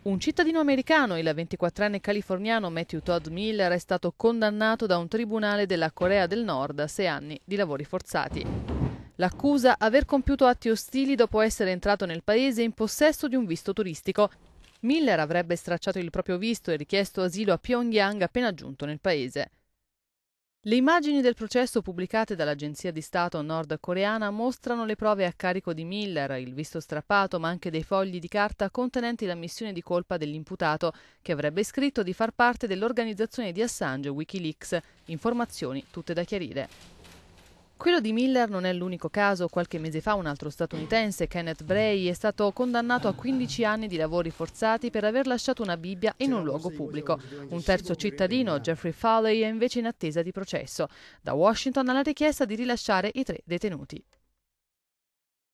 Un cittadino americano, il 24enne californiano Matthew Todd Miller, è stato condannato da un tribunale della Corea del Nord a sei anni di lavori forzati. L'accusa aver compiuto atti ostili dopo essere entrato nel paese in possesso di un visto turistico. Miller avrebbe stracciato il proprio visto e richiesto asilo a Pyongyang appena giunto nel paese. Le immagini del processo pubblicate dall'agenzia di Stato nordcoreana mostrano le prove a carico di Miller, il visto strappato, ma anche dei fogli di carta contenenti l'ammissione di colpa dell'imputato, che avrebbe scritto di far parte dell'organizzazione di Assange Wikileaks, informazioni tutte da chiarire. Quello di Miller non è l'unico caso, qualche mese fa un altro statunitense, Kenneth Bray, è stato condannato a 15 anni di lavori forzati per aver lasciato una Bibbia in un luogo pubblico. Un terzo cittadino, Jeffrey Foley, è invece in attesa di processo. Da Washington alla richiesta di rilasciare i tre detenuti.